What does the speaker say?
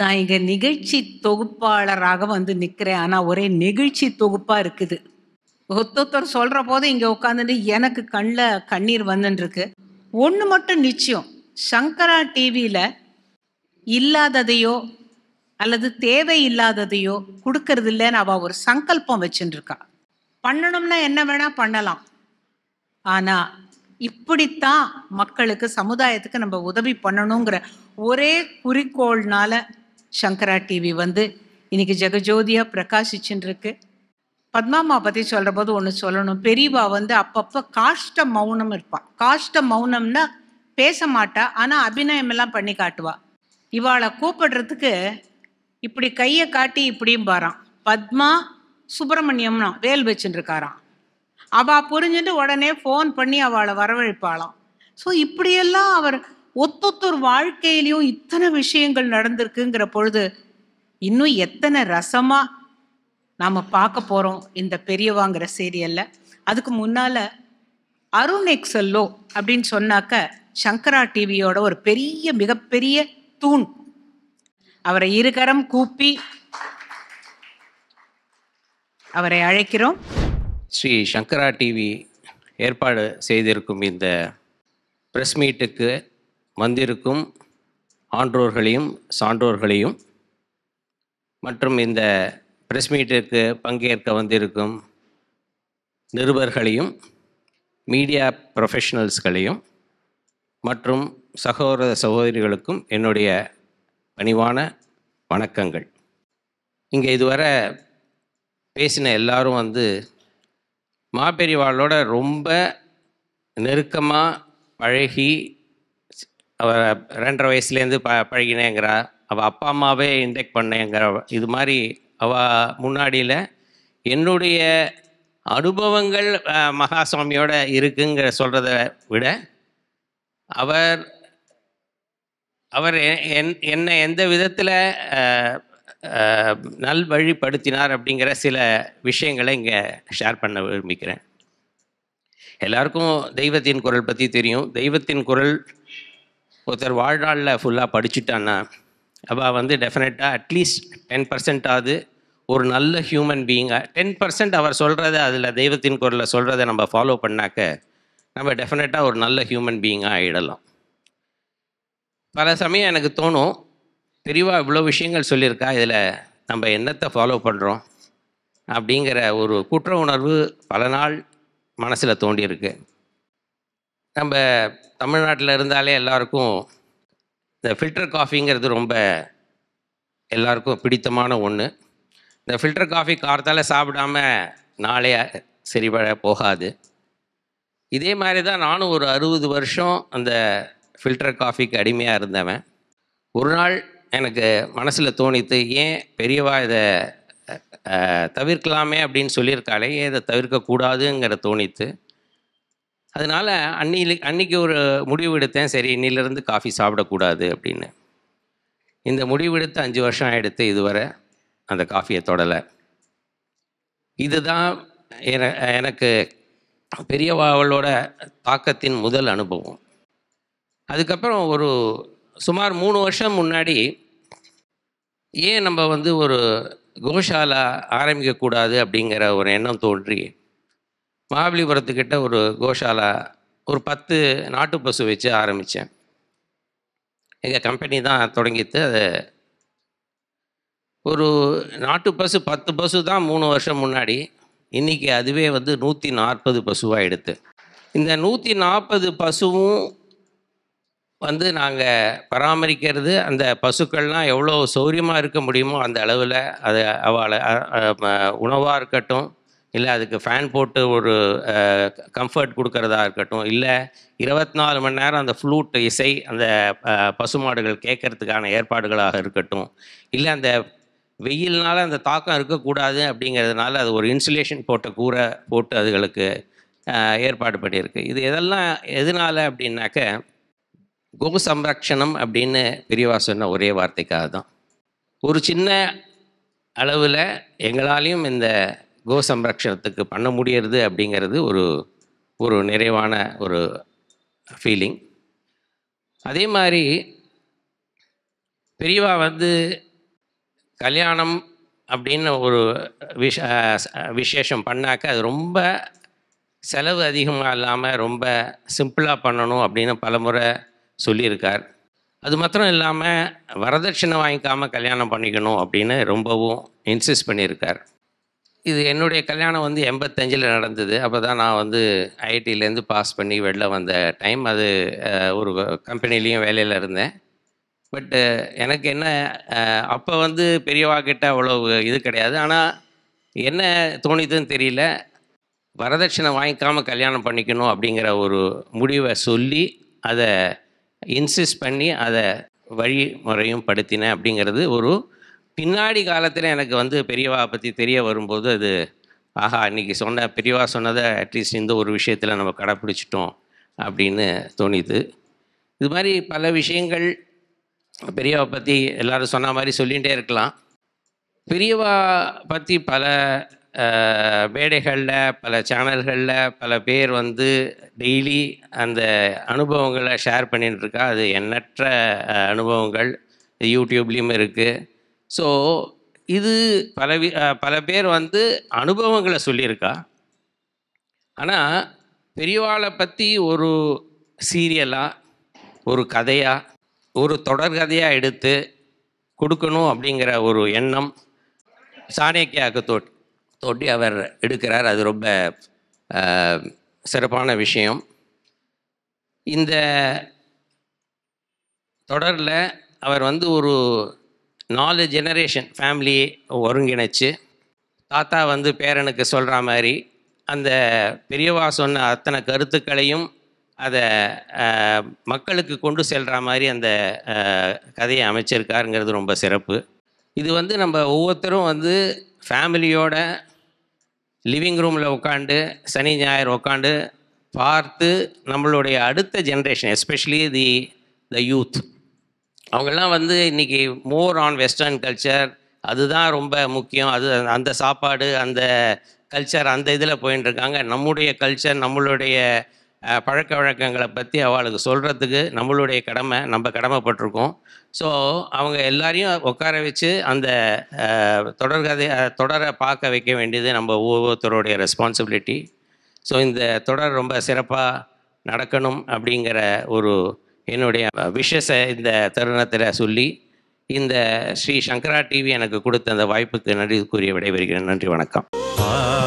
நான் இங்கே நிகழ்ச்சி தொகுப்பாளராக வந்து நிற்கிறேன் ஆனால் ஒரே நெகிழ்ச்சி தொகுப்பாக இருக்குது ஒத்தொத்தர் சொல்கிற போது இங்கே உட்காந்துட்டு எனக்கு கண்ணில் கண்ணீர் வந்துன்ருக்கு ஒன்று மட்டும் நிச்சயம் சங்கரா டிவியில் இல்லாததையோ அல்லது தேவை இல்லாததையோ கொடுக்கறது இல்லைன்னு அவள் ஒரு சங்கல்பம் வச்சுட்டுருக்கா பண்ணணும்னா என்ன வேணால் பண்ணலாம் ஆனால் இப்படித்தான் மக்களுக்கு சமுதாயத்துக்கு நம்ம உதவி பண்ணணுங்கிற ஒரே குறிக்கோள்னால சங்கரா டிவி வந்து இன்றைக்கி ஜெகஜோதியாக பிரகாசிச்சுன்னு இருக்கு பத்மாமா பற்றி சொல்கிற போது ஒன்று சொல்லணும் பெரியவா வந்து அப்பப்போ காஷ்ட மௌனம் இருப்பாள் காஷ்ட மௌனம்னா பேச மாட்டா ஆனால் அபிநயமெல்லாம் பண்ணி காட்டுவா இவாளை கூப்பிடுறதுக்கு இப்படி கையை காட்டி இப்படியும் பாரான் பத்மா சுப்பிரமணியம்னா வேல் வச்சுட்டுருக்காராம் அவள் புரிஞ்சுட்டு உடனே ஃபோன் பண்ணி அவளை வரவழைப்பாளாம் ஸோ இப்படியெல்லாம் அவர் ஒத்தொத்தொரு வாழ்க்கையிலையும் இத்தனை விஷயங்கள் நடந்திருக்குங்கிற பொழுது இன்னும் எத்தனை ரசமா நாம் பார்க்க போகிறோம் இந்த பெரியவாங்கிற சீரியல்ல அதுக்கு முன்னால் அருண் எக்ஸல்லோ அப்படின்னு சொன்னாக்க சங்கரா டிவியோட ஒரு பெரிய மிகப்பெரிய தூண் அவரை இருகரம் கூப்பி அவரை அழைக்கிறோம் ஸ்ரீ சங்கரா டிவி ஏற்பாடு செய்திருக்கும் இந்த ப்ரெஸ் மீட்டுக்கு வந்திருக்கும் ஆன்றோர்களையும் சான்றோர்களையும் மற்றும் இந்த ப்ரெஸ் மீட்டிற்கு பங்கேற்க வந்திருக்கும் நிருபர்களையும் மீடியா ப்ரொஃபஷனல்ஸ்களையும் மற்றும் சகோதர சகோதரிகளுக்கும் என்னுடைய பணிவான வணக்கங்கள் இங்கே இதுவரை பேசின எல்லாரும் வந்து மாபெரிவாளோட ரொம்ப நெருக்கமாக பழகி அவள் ரெண்டரை வயசுலேருந்து ப பழகினேங்கிறா அவள் அப்பா அம்மாவே இன்டெக்ட் பண்ணேங்கிற இது மாதிரி அவள் முன்னாடியில் என்னுடைய அனுபவங்கள் மகாசுவாமியோட இருக்குங்கிற சொல்கிறத விட அவர் அவர் என் என்னை எந்த விதத்தில் நல்வழிப்படுத்தினார் அப்படிங்கிற சில விஷயங்களை இங்கே ஷேர் பண்ண விரும்பிக்கிறேன் எல்லாருக்கும் தெய்வத்தின் குரல் பற்றி தெரியும் தெய்வத்தின் குரல் ஒருத்தர் வாழ்நாளில் ஃபுல்லாக படிச்சுட்டான்னா அவள் வந்து டெஃபினட்டாக அட்லீஸ்ட் டென் பர்சன்டாவது ஒரு நல்ல ஹியூமன் பீயிங்காக டென் பர்சன்ட் அவர் சொல்கிறத அதில் தெய்வத்தின் குரலில் சொல்கிறத நம்ம ஃபாலோ பண்ணாக்க நம்ம டெஃபினட்டாக ஒரு நல்ல ஹியூமன் பீயிங்காக ஆகிடலாம் பல சமயம் எனக்கு தோணும் தெரிவாக இவ்வளோ விஷயங்கள் சொல்லியிருக்கா இதில் நம்ம என்னத்தை ஃபாலோ பண்ணுறோம் அப்படிங்கிற ஒரு குற்ற உணர்வு பல நாள் மனசில் தோண்டியிருக்கு நம்ம தமிழ்நாட்டில் இருந்தாலே எல்லாருக்கும் இந்த ஃபில்டர் காஃபிங்கிறது ரொம்ப எல்லாருக்கும் பிடித்தமான ஒன்று இந்த ஃபில்டர் காஃபி கார்த்தால் சாப்பிடாம நாளே சரிபட போகாது இதே மாதிரி தான் நானும் ஒரு அறுபது வருஷம் அந்த ஃபில்டர் காஃபிக்கு அடிமையாக இருந்தவன் ஒரு நாள் எனக்கு மனசில் தோணித்து ஏன் பெரியவா இதை தவிர்க்கலாமே அப்படின்னு சொல்லியிருக்காளே ஏன் இதை தவிர்க்கக்கூடாதுங்கிற தோணித்து அதனால் அன்னியில் அன்னைக்கு ஒரு முடிவு எடுத்தேன் சரி இன்னிலிருந்து காஃபி சாப்பிடக்கூடாது அப்படின்னு இந்த முடிவு எடுத்து அஞ்சு வருஷம் ஆகிடுத்து இதுவரை அந்த காஃபியை தொடலை இதுதான் என எனக்கு பெரியவாவளோட தாக்கத்தின் முதல் அனுபவம் அதுக்கப்புறம் ஒரு சுமார் மூணு வருஷம் முன்னாடி ஏன் நம்ம வந்து ஒரு கோஷாலா ஆரம்பிக்கக்கூடாது அப்படிங்கிற ஒரு எண்ணம் தோன்றி மகாபலிபுரத்துக்கிட்ட ஒரு கோஷாலா ஒரு பத்து நாட்டு பசு வச்சு ஆரம்பித்தேன் எங்கள் கம்பெனி தான் தொடங்கிட்டு அது ஒரு நாட்டு பசு பத்து பசு தான் மூணு வருஷம் முன்னாடி இன்றைக்கி அதுவே வந்து நூற்றி நாற்பது பசுவாக எடுத்து இந்த நூற்றி நாற்பது பசுவும் வந்து நாங்கள் பராமரிக்கிறது அந்த பசுக்கள்லாம் எவ்வளோ சௌரியமாக இருக்க முடியுமோ அந்த அளவில் அது அவளை உணவாக இருக்கட்டும் இல்லை அதுக்கு ஃபேன் போட்டு ஒரு கம்ஃபர்ட் கொடுக்கறதா இருக்கட்டும் இல்லை இருபத்தி நாலு மணி நேரம் அந்த ஃப்ளூட் இசை அந்த பசுமாடுகள் கேட்கறதுக்கான ஏற்பாடுகளாக இருக்கட்டும் இல்லை அந்த வெயில்னால அந்த தாக்கம் இருக்கக்கூடாது அப்படிங்கிறதுனால அது ஒரு இன்சுலேஷன் போட்ட கூரை போட்டு அதுகளுக்கு ஏற்பாடு பண்ணியிருக்கு இது எதெல்லாம் எதனால் அப்படின்னாக்க கோ சம்ரக்ஷணம் அப்படின்னு பெரியவா சொன்ன ஒரே வார்த்தைக்காக தான் ஒரு சின்ன அளவில் எங்களாலையும் இந்த கோ சம்ரக்ஷணத்துக்கு பண்ண முடியறது அப்படிங்கிறது ஒரு ஒரு நிறைவான ஒரு ஃபீலிங் அதே மாதிரி பெரியவா வந்து கல்யாணம் அப்படின்னு ஒரு விஷ விசேஷம் பண்ணாக்க அது ரொம்ப செலவு அதிகமாக இல்லாமல் ரொம்ப சிம்பிளாக பண்ணணும் அப்படின்னு பலமுறை சொல்லியிருக்கார் அது மாத்திரம் இல்லாமல் வரதட்சணை வாங்கிக்காமல் கல்யாணம் பண்ணிக்கணும் அப்படின்னு ரொம்பவும் இன்சிஸ்ட் பண்ணியிருக்கார் இது என்னுடைய கல்யாணம் வந்து எண்பத்தஞ்சில் நடந்தது அப்போ தான் நான் வந்து ஐஐடியிலேருந்து பாஸ் பண்ணி வெளில வந்த டைம் அது ஒரு கம்பெனிலேயும் வேலையில் இருந்தேன் பட்டு எனக்கு என்ன அப்போ வந்து பெரியவா கிட்ட அவ்வளோ இது கிடையாது ஆனால் என்ன தோணிதுன்னு தெரியல வரதட்சணை வாங்கிக்காமல் கல்யாணம் பண்ணிக்கணும் அப்படிங்கிற ஒரு முடிவை சொல்லி அதை இன்சிஸ்ட் பண்ணி அதை வழிமுறையும் படுத்தினேன் அப்படிங்கிறது ஒரு பின்னாடி காலத்தில் எனக்கு வந்து பெரியவா பற்றி தெரிய வரும்போது அது ஆஹா அன்னைக்கு சொன்ன பெரியவா சொன்னதை அட்லீஸ்ட் இந்த ஒரு விஷயத்தில் நம்ம கடைப்பிடிச்சிட்டோம் அப்படின்னு தோணிது இது மாதிரி பல விஷயங்கள் பெரியவா பற்றி எல்லோரும் சொன்ன மாதிரி சொல்லிகிட்டே இருக்கலாம் பெரியவா பற்றி பல மேடைகளில் பல சேனல்களில் பல பேர் வந்து டெய்லி அந்த அனுபவங்களை ஷேர் பண்ணிகிட்டு இருக்கா அது எண்ணற்ற அனுபவங்கள் யூடியூப்லேயும் இருக்குது ஸோ இது பல பல பேர் வந்து அனுபவங்களை சொல்லியிருக்கா ஆனால் பெரியவாளை பற்றி ஒரு சீரியலாக ஒரு கதையாக ஒரு தொடர்கதையாக எடுத்து கொடுக்கணும் அப்படிங்கிற ஒரு எண்ணம் சாணக்கியாவுக்கு தொட் தொட்டி அவர் எடுக்கிறார் அது ரொம்ப சிறப்பான விஷயம் இந்த தொடரில் அவர் வந்து ஒரு நாலு ஜெனரேஷன் ஃபேமிலியை ஒருங்கிணைச்சு தாத்தா வந்து பேரனுக்கு சொல்கிற மாதிரி அந்த பெரியவா சொன்ன அத்தனை கருத்துக்களையும் அதை மக்களுக்கு கொண்டு செல்கிற மாதிரி அந்த கதையை அமைச்சிருக்காருங்கிறது ரொம்ப சிறப்பு இது வந்து நம்ம ஒவ்வொருத்தரும் வந்து ஃபேமிலியோட லிவிங் ரூமில் உட்காந்து சனி ஞாயிறு உட்காந்து பார்த்து நம்மளுடைய அடுத்த generation especially the the youth அவங்கெல்லாம் வந்து இன்றைக்கி மோர் ஆன் வெஸ்டர்ன் கல்ச்சர் அதுதான் ரொம்ப முக்கியம் அது அந்த சாப்பாடு அந்த கல்ச்சர் அந்த இதில் போயின்ட்டுருக்காங்க நம்முடைய கல்ச்சர் நம்மளுடைய பழக்க வழக்கங்களை பற்றி அவளுக்கு சொல்கிறதுக்கு நம்மளுடைய கடமை நம்ம கடமைப்பட்டிருக்கோம் ஸோ அவங்க எல்லாரையும் உட்கார வச்சு அந்த தொடர்கதை தொடரை பார்க்க வைக்க வேண்டியது நம்ம ஒவ்வொருத்தருடைய ரெஸ்பான்சிபிலிட்டி ஸோ இந்த தொடர் ரொம்ப சிறப்பாக நடக்கணும் அப்படிங்கிற ஒரு என்னுடைய விஷஸ இந்த தருணத்தில் சொல்லி இந்த ஸ்ரீ சங்கரா டிவி எனக்கு கொடுத்த அந்த வாய்ப்புக்கு நன்றி கூறிய விடைபெறுகிறேன் நன்றி வணக்கம்